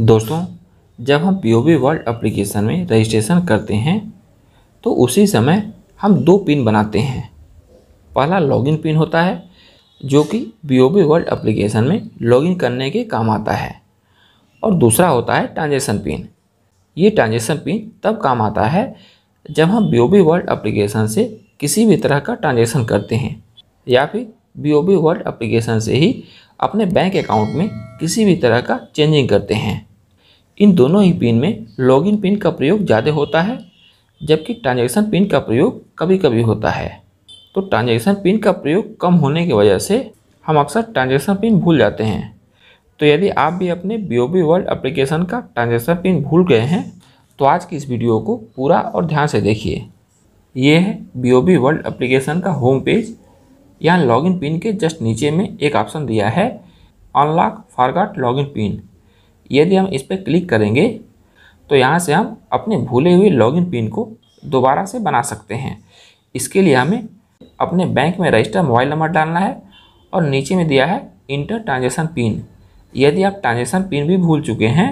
दोस्तों जब हम B O B world application में रजिस्ट्रेशन करते हैं तो उसी समय हम दो पिन बनाते हैं पहला लॉगिन पिन होता है जो कि B O B world application में लॉगिन करने के काम आता है और दूसरा होता है ट्रांजेक्शन पिन ये ट्रांजेक्शन पिन तब काम आता है जब हम B O B world application से किसी भी तरह का ट्रांजेक्शन करते हैं या फिर B O B world application से ही अपने बैंक अकाउंट में किसी भी तरह का चेंजिंग करते हैं इन दोनों ही पिन में लॉगिन पिन का प्रयोग ज़्यादा होता है जबकि ट्रांजैक्शन पिन का प्रयोग कभी कभी होता है तो ट्रांजैक्शन पिन का प्रयोग कम होने की वजह से हम अक्सर ट्रांजैक्शन पिन भूल जाते हैं तो यदि आप भी अपने B O B world application का ट्रांजेक्शन पिन भूल गए हैं तो आज की इस वीडियो को पूरा और ध्यान से देखिए यह है B O B world application का होम पेज यहाँ लॉगिन पिन के जस्ट नीचे में एक ऑप्शन दिया है अनलॉक फॉरगॉट लॉगिन पिन यदि हम इस पर क्लिक करेंगे तो यहाँ से हम अपने भूले हुए लॉगिन पिन को दोबारा से बना सकते हैं इसके लिए हमें अपने बैंक में रजिस्टर मोबाइल नंबर डालना है और नीचे में दिया है इंटर ट्रांजेक्शन पिन यदि आप ट्रांजेक्शन पिन भी भूल चुके हैं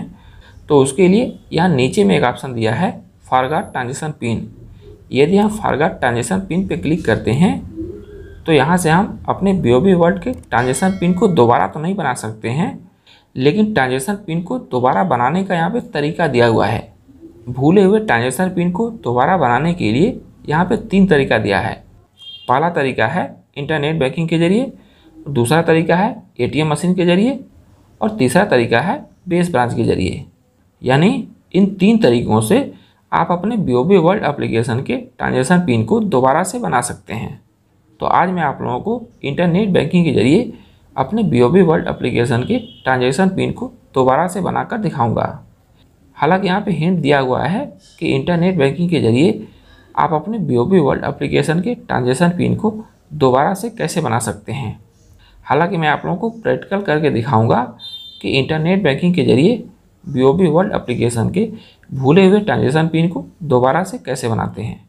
तो उसके लिए यहाँ नीचे में एक ऑप्शन दिया है फारगाट ट्रांजेक्शन पिन यदि हम फारगाट ट्रांजेक्शन पिन पर क्लिक करते हैं तो यहाँ से हम अपने बी ओ बी वर्ल्ड के ट्रांजेक्शन पिन को दोबारा तो नहीं बना सकते हैं लेकिन ट्रांजेक्शन पिन को दोबारा बनाने का यहाँ पे तरीका दिया हुआ है भूले हुए ट्रांजेक्शन पिन को दोबारा बनाने के लिए यहाँ पे तीन तरीका दिया है पहला तरीका है इंटरनेट बैंकिंग के जरिए दूसरा तरीका है एम मशीन के जरिए और तीसरा तरीका है बेस ब्रांच के जरिए यानी इन तीन तरीक़ों से आप अपने बी ओ वर्ल्ड एप्लीकेशन के ट्रांजेक्शन पिन को दोबारा से बना सकते हैं तो आज मैं आप लोगों को इंटरनेट बैंकिंग के जरिए अपने B O B world application के ट्रांजेक्शन पिन को दोबारा से बनाकर दिखाऊंगा हालांकि यहाँ पे हिंट दिया हुआ है कि इंटरनेट बैंकिंग के जरिए आप अपने B O B world application के ट्रांजेक्शन पिन को दोबारा से कैसे बना सकते हैं हालांकि मैं आप लोगों को प्रैक्टिकल करके दिखाऊंगा कि इंटरनेट बैंकिंग के जरिए B O B world application के भूले हुए ट्रांजेक्शन पिन को दोबारा से कैसे बनाते हैं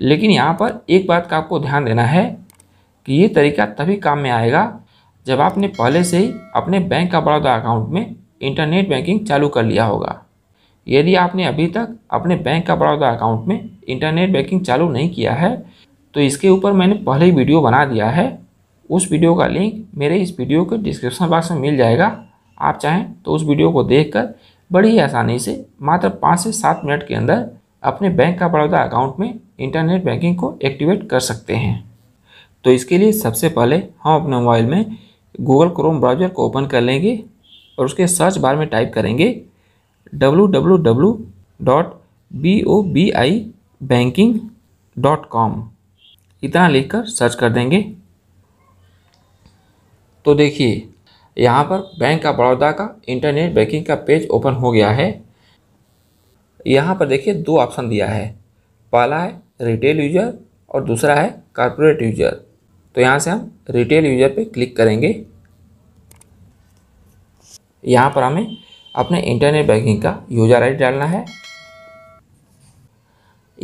लेकिन यहाँ पर एक बात का आपको ध्यान देना है कि ये तरीका तभी काम में आएगा जब आपने पहले से ही अपने बैंक का बड़ौदा अकाउंट में इंटरनेट बैंकिंग चालू कर लिया होगा यदि आपने अभी तक अपने बैंक का बड़ौदा अकाउंट में इंटरनेट बैंकिंग चालू नहीं किया है तो इसके ऊपर मैंने पहले ही वीडियो बना दिया है उस वीडियो का लिंक मेरे इस वीडियो के डिस्क्रिप्शन बॉक्स में मिल जाएगा आप चाहें तो उस वीडियो को देखकर बड़ी ही आसानी से मात्र पाँच से सात मिनट के अंदर अपने बैंक का बड़ौदा अकाउंट में इंटरनेट बैंकिंग को एक्टिवेट कर सकते हैं तो इसके लिए सबसे पहले हम अपने मोबाइल में गूगल क्रोम ब्राउज़र को ओपन कर लेंगे और उसके सर्च बार में टाइप करेंगे W W W dot B O B I banking dot com इतना लिखकर सर्च कर देंगे तो देखिए यहाँ पर बैंक ऑफ बड़ौदा का इंटरनेट बैंकिंग का पेज ओपन हो गया है यहाँ पर देखिए दो ऑप्शन दिया है पहला है रिटेल यूजर और दूसरा है कॉरपोरेट यूजर तो यहाँ से हम रिटेल यूजर पे क्लिक करेंगे यहाँ पर हमें अपने इंटरनेट बैंकिंग का यूजर आईडी डालना है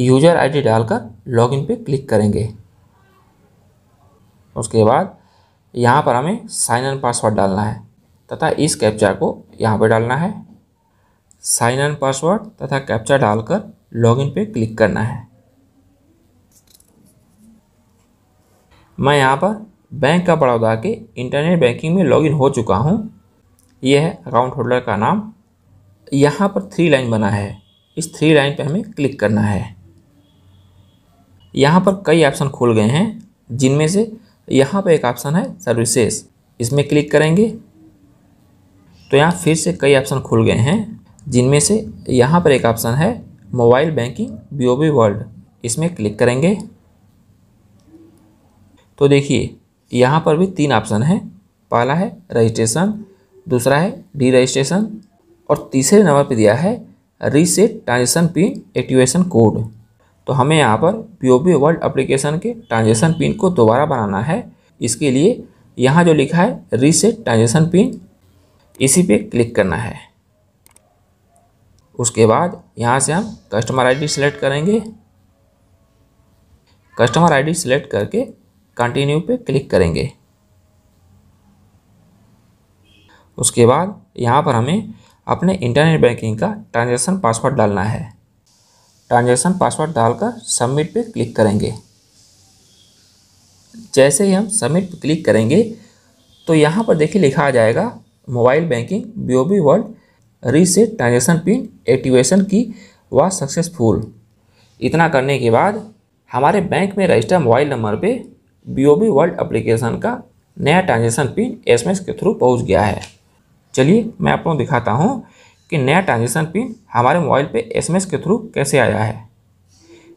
यूजर आईडी डालकर लॉगिन पे क्लिक करेंगे उसके बाद यहाँ पर हमें साइन इन पासवर्ड डालना है तथा इस कैप्चा को यहाँ पर डालना है साइन इन पासवर्ड तथा कैप्चा डालकर लॉगिन पे क्लिक करना है मैं यहाँ पर बैंक का बड़ौदा के इंटरनेट बैंकिंग में लॉगिन हो चुका हूँ यह है अकाउंट होल्डर का नाम यहाँ पर थ्री लाइन बना है इस थ्री लाइन पर हमें क्लिक करना है यहाँ पर कई ऑप्शन खुल गए हैं जिनमें से यहाँ पर एक ऑप्शन है सर्विसेज इसमें क्लिक करेंगे तो यहाँ फिर से कई ऑप्शन खुल गए हैं जिनमें से यहाँ पर एक ऑप्शन है मोबाइल बैंकिंग बी वर्ल्ड इसमें क्लिक करेंगे तो देखिए यहाँ पर भी तीन ऑप्शन हैं पहला है रजिस्ट्रेशन दूसरा है डी रजिस्ट्रेशन और तीसरे नंबर पर दिया है reset transaction PIN activation code तो हमें यहाँ पर B O B world application के ट्रांजेक्शन पिन को दोबारा बनाना है इसके लिए यहाँ जो लिखा है रीसेट ट्रांजेक्शन पिन इसी पे क्लिक करना है उसके बाद यहाँ से हम कस्टमर आईडी सेलेक्ट करेंगे कस्टमर आईडी सेलेक्ट करके कंटिन्यू पे क्लिक करेंगे उसके बाद यहाँ पर हमें अपने इंटरनेट बैंकिंग का ट्रांजैक्शन पासवर्ड डालना है ट्रांजैक्शन पासवर्ड डालकर सबमिट पे क्लिक करेंगे जैसे ही हम सबमिट पे क्लिक करेंगे तो यहाँ पर देखिए लिखा आ जाएगा mobile banking B O B world reset transaction PIN activation की वह सक्सेसफुल इतना करने के बाद हमारे बैंक में रजिस्टर मोबाइल नंबर पे B O B world application का नया transaction PIN S M S के थ्रू पहुँच गया है चलिए मैं आप दिखाता हूँ कि नया ट्रांजेक्शन पिन हमारे मोबाइल पे एस एम एस के थ्रू कैसे आया है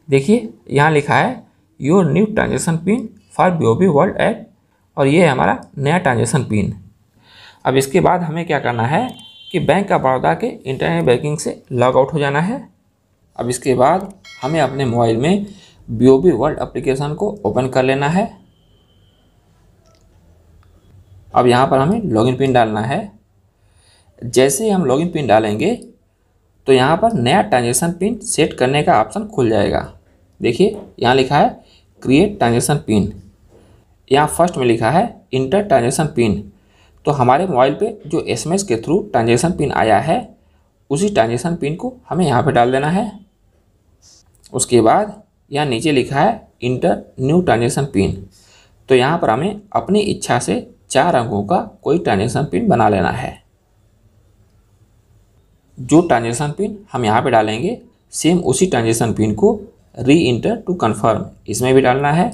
देखिए यहाँ लिखा है your new transaction PIN for B O B world app और ये है हमारा नया ट्रांजेक्शन पिन अब इसके बाद हमें क्या करना है कि बैंक ऑफ बड़ौदा के इंटरनेट बैंकिंग से लॉग आउट हो जाना है अब इसके बाद हमें अपने मोबाइल में B O B world application को ओपन कर लेना है अब यहाँ पर हमें लॉगिन पिन डालना है जैसे ही हम लॉगिन पिन डालेंगे तो यहाँ पर नया ट्रांजेक्शन पिन सेट करने का ऑप्शन खुल जाएगा देखिए यहाँ लिखा है क्रिएट ट्रांजेक्शन पिन यहाँ फर्स्ट में लिखा है इंटर ट्रांजेक्शन पिन तो हमारे मोबाइल पे जो एसएमएस के थ्रू ट्रांजेक्शन पिन आया है उसी ट्रांजेक्शन पिन को हमें यहाँ पे डाल देना है उसके बाद यहाँ नीचे लिखा है इंटर न्यू ट्रांजेक्शन पिन तो यहाँ पर हमें अपनी इच्छा से चार अंकों का कोई ट्रांजेक्शन पिन बना लेना है जो ट्रांजेक्शन पिन हम यहाँ पे डालेंगे सेम उसी ट्रांजेक्शन पिन को री इंटर टू कन्फर्म इसमें भी डालना है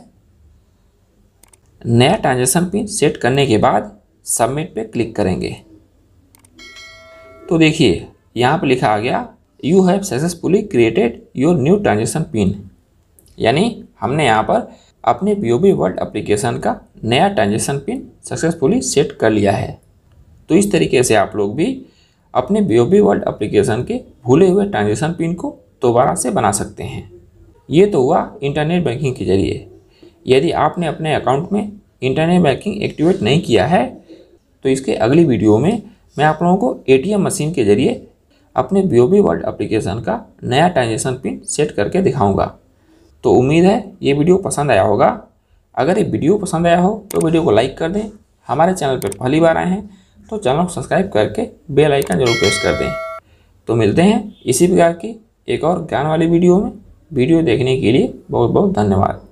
नया ट्रांजेक्शन पिन सेट करने के बाद सबमिट पे क्लिक करेंगे तो देखिए यहाँ पर लिखा आ गया you have successfully created your new transaction PIN यानी हमने यहाँ पर अपने B O B world application का नया ट्रांजेक्शन पिन सक्सेसफुली सेट कर लिया है तो इस तरीके से आप लोग भी अपने B O B world application के भूले हुए ट्रांजेक्शन पिन को दोबारा से बना सकते हैं ये तो हुआ इंटरनेट बैंकिंग के जरिए यदि आपने अपने अकाउंट में इंटरनेट बैंकिंग एक्टिवेट नहीं किया है तो इसके अगली वीडियो में मैं आप लोगों को एम मशीन के जरिए अपने B O B world application का नया ट्रांजेक्शन पिन सेट करके दिखाऊँगा तो उम्मीद है ये वीडियो पसंद आया होगा अगर ये वीडियो पसंद आया हो तो वीडियो को लाइक कर दें हमारे चैनल पर पहली बार आए हैं तो चैनल को सब्सक्राइब करके बेल आइकन जरूर प्रेस कर दें तो मिलते हैं इसी प्रकार की एक और ज्ञान वाली वीडियो में वीडियो देखने के लिए बहुत बहुत धन्यवाद